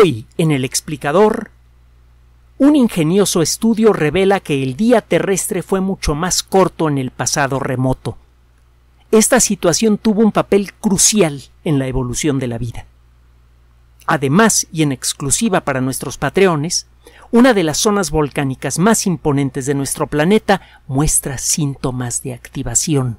Hoy, en el explicador, un ingenioso estudio revela que el día terrestre fue mucho más corto en el pasado remoto. Esta situación tuvo un papel crucial en la evolución de la vida. Además, y en exclusiva para nuestros patreones, una de las zonas volcánicas más imponentes de nuestro planeta muestra síntomas de activación.